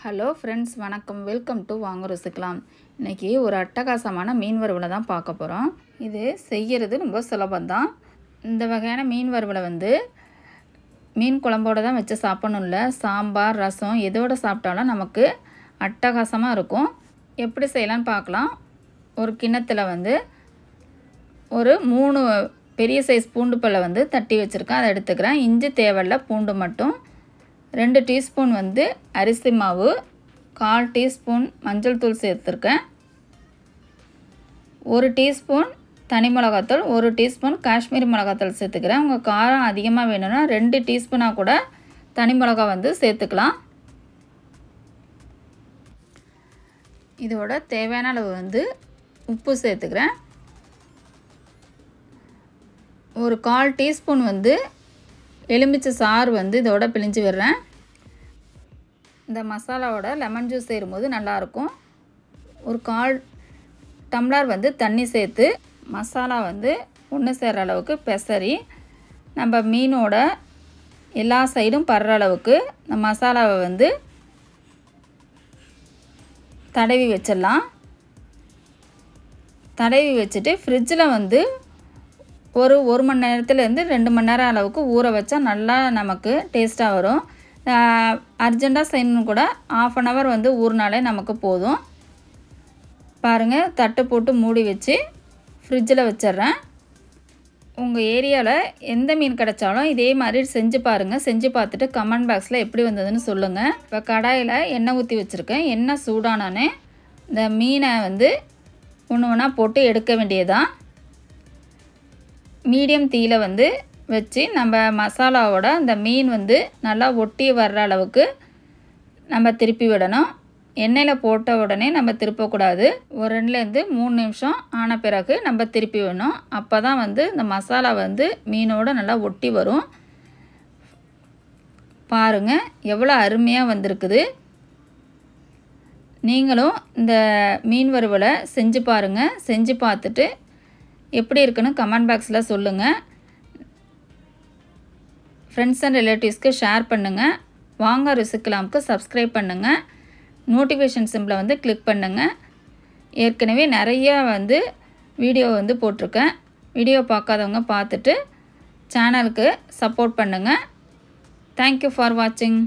hello friends வணக்கம் welcome to வாங்க ருசிக்கலாம் இன்றைக்கி ஒரு அட்டகாசமான மீன் வறுவலை தான் பார்க்க போகிறோம் இது செய்கிறது ரொம்ப சுலபந்தான் இந்த வகையான மீன் வறுவலை வந்து மீன் குழம்போடு தான் வச்சு சாப்பிடணும் இல்லை சாம்பார் ரசம் எதோடு சாப்பிட்டாலும் நமக்கு அட்டகாசமாக இருக்கும் எப்படி செய்யலான்னு பார்க்கலாம் ஒரு கிண்ணத்தில் வந்து ஒரு மூணு பெரிய சைஸ் பூண்டு பல்லை வந்து தட்டி வச்சுருக்கேன் அதை எடுத்துக்கிறேன் இஞ்சி தேவையில்ல பூண்டு மட்டும் ரெண்டு டீஸ்பூன் வந்து அரிசி மாவு கால் டீஸ்பூன் மஞ்சள் தூள் சேர்த்துருக்கேன் ஒரு டீஸ்பூன் தனி மிளகாத்தூள் ஒரு டீஸ்பூன் காஷ்மீரி மிளகாத்தூள் சேர்த்துக்கிறேன் உங்கள் காரம் அதிகமாக வேணும்னா ரெண்டு டீஸ்பூனாக கூட தனி மிளகா வந்து சேர்த்துக்கலாம் இதோட தேவையான அளவு வந்து உப்பு சேர்த்துக்கிறேன் ஒரு கால் டீஸ்பூன் வந்து எலுமிச்சை சாறு வந்து இதோட பிழிஞ்சு விடுறேன் இந்த மசாலாவோட லெமன் ஜூஸ் செய்யும்போது நல்லாயிருக்கும் ஒரு கால் டம்ளர் வந்து தண்ணி சேர்த்து மசாலா வந்து ஒன்று சேர்கிற அளவுக்கு பெசரி நம்ம மீனோட எல்லா சைடும் படுற அளவுக்கு இந்த மசாலாவை வந்து தடவி வச்சிடலாம் தடவி வச்சுட்டு ஃப்ரிட்ஜில் வந்து ஒரு ஒரு மணி நேரத்துலேருந்து ரெண்டு மணி நேரம் அளவுக்கு ஊற வச்சா நல்லா நமக்கு டேஸ்ட்டாக வரும் அர்ஜெண்ட்டாக செய்யணும் கூட ஆஃப் அன் ஹவர் வந்து ஊறினாலே நமக்கு போதும் பாருங்கள் தட்டு போட்டு மூடி வச்சு ஃப்ரிட்ஜில் வச்சிட்றேன் உங்கள் ஏரியாவில் எந்த மீன் கிடைச்சாலும் இதே மாதிரி செஞ்சு பாருங்கள் செஞ்சு பார்த்துட்டு கமெண்ட் பாக்ஸில் எப்படி வந்ததுன்னு சொல்லுங்கள் இப்போ கடாயில் எண்ணெய் ஊற்றி வச்சுருக்கேன் எண்ணெய் சூடானானே இந்த மீனை வந்து ஒன்று ஒன்றா போட்டு எடுக்க வேண்டியதான் மீடியம் தீயில் வந்து வச்சு நம்ம மசாலாவோட அந்த மீன் வந்து நல்லா ஒட்டி வர்ற அளவுக்கு நம்ம திருப்பி விடணும் எண்ணெயில் போட்ட உடனே நம்ம திருப்பக்கூடாது ஒரு ரெண்டுலேருந்து மூணு நிமிஷம் ஆன பிறகு நம்ம திருப்பி விடணும் அப்போ தான் வந்து இந்த மசாலா வந்து மீனோட நல்லா ஒட்டி வரும் பாருங்கள் எவ்வளோ அருமையாக வந்திருக்குது நீங்களும் இந்த மீன் வறுவலை செஞ்சு பாருங்கள் செஞ்சு பார்த்துட்டு எப்படி இருக்குன்னு கமெண்ட் பாக்ஸில் சொல்லுங்கள் ஃப்ரெண்ட்ஸ் அண்ட் ரிலேட்டிவ்ஸ்க்கு ஷேர் பண்ணுங்கள் வாங்க ரிசுக்கலாமுக்கு சப்ஸ்கிரைப் பண்ணுங்கள் நோட்டிஃபிகேஷன் சிம்பிளை வந்து கிளிக் பண்ணுங்கள் ஏற்கனவே நிறைய வந்து வீடியோ வந்து போட்டிருக்கேன் வீடியோ பார்க்காதவங்க பார்த்துட்டு சேனலுக்கு சப்போர்ட் பண்ணுங்கள் தேங்க்யூ ஃபார் வாட்சிங்